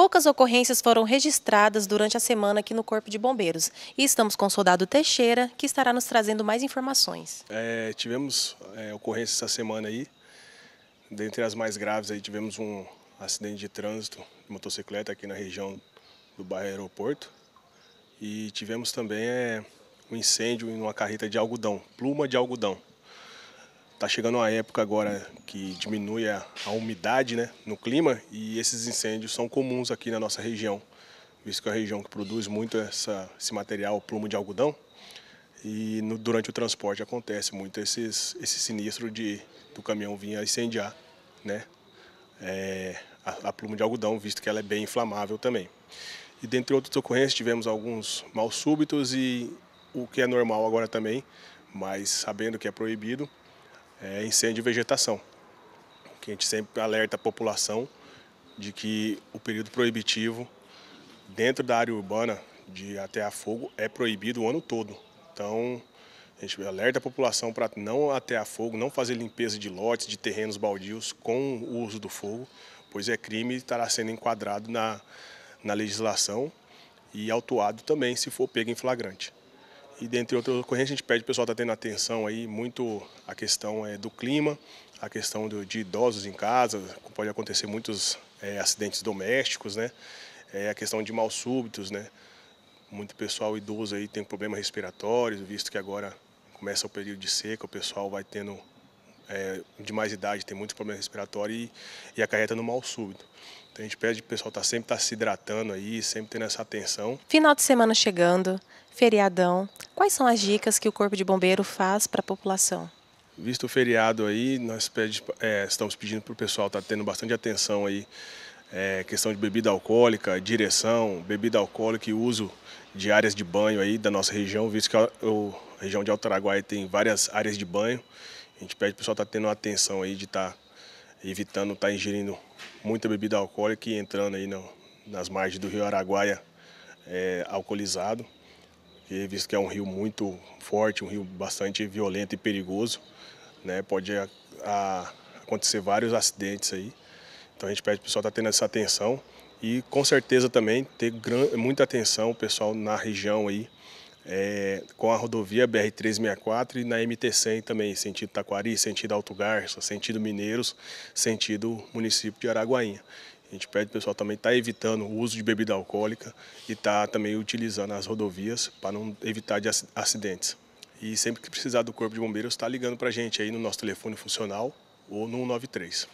Poucas ocorrências foram registradas durante a semana aqui no Corpo de Bombeiros. E estamos com o soldado Teixeira, que estará nos trazendo mais informações. É, tivemos é, ocorrências essa semana aí. Dentre as mais graves aí tivemos um acidente de trânsito de motocicleta aqui na região do bairro Aeroporto. E tivemos também é, um incêndio em uma carreta de algodão, pluma de algodão. Tá chegando uma época agora que diminui a, a umidade né, no clima e esses incêndios são comuns aqui na nossa região, visto que é a região que produz muito essa, esse material, plumo de algodão, e no, durante o transporte acontece muito esses, esse sinistro de, do caminhão vir a incendiar né, é, a, a pluma de algodão, visto que ela é bem inflamável também. E dentre outras ocorrências, tivemos alguns mal súbitos e o que é normal agora também, mas sabendo que é proibido, é incêndio e vegetação. Que a gente sempre alerta a população de que o período proibitivo dentro da área urbana de atear fogo é proibido o ano todo. Então, a gente alerta a população para não atear fogo, não fazer limpeza de lotes, de terrenos baldios com o uso do fogo, pois é crime e estará sendo enquadrado na, na legislação e autuado também se for pego em flagrante. E dentre outras ocorrências, a gente pede o pessoal estar tá tendo atenção aí muito a questão é, do clima, a questão do, de idosos em casa, pode acontecer muitos é, acidentes domésticos, né? É, a questão de mal súbitos, né? Muito pessoal idoso aí tem problemas respiratórios, visto que agora começa o período de seca, o pessoal vai tendo é, de mais idade tem muitos problemas respiratórios e, e acarreta no mal súbito. Então a gente pede o pessoal estar tá sempre tá se hidratando aí, sempre tendo essa atenção. Final de semana chegando, feriadão, quais são as dicas que o Corpo de Bombeiro faz para a população? Visto o feriado aí, nós pede, é, estamos pedindo para o pessoal estar tá tendo bastante atenção aí, é, questão de bebida alcoólica, direção, bebida alcoólica e uso de áreas de banho aí da nossa região, visto que a, o, a região de Alto Altaraguai tem várias áreas de banho. A gente pede o pessoal estar tá tendo atenção aí de estar tá evitando estar tá ingerindo muita bebida alcoólica e entrando aí no, nas margens do rio Araguaia é, alcoolizado, e visto que é um rio muito forte, um rio bastante violento e perigoso, né? pode a, a, acontecer vários acidentes aí. Então a gente pede o pessoal estar tá tendo essa atenção e com certeza também ter gran, muita atenção o pessoal na região aí, é, com a rodovia BR-364 e na MT-100 também, sentido Taquari, sentido Alto Garça, sentido Mineiros, sentido município de Araguainha. A gente pede o pessoal também estar tá evitando o uso de bebida alcoólica e estar tá também utilizando as rodovias para não evitar de acidentes. E sempre que precisar do Corpo de Bombeiros, está ligando para a gente aí no nosso telefone funcional ou no 193.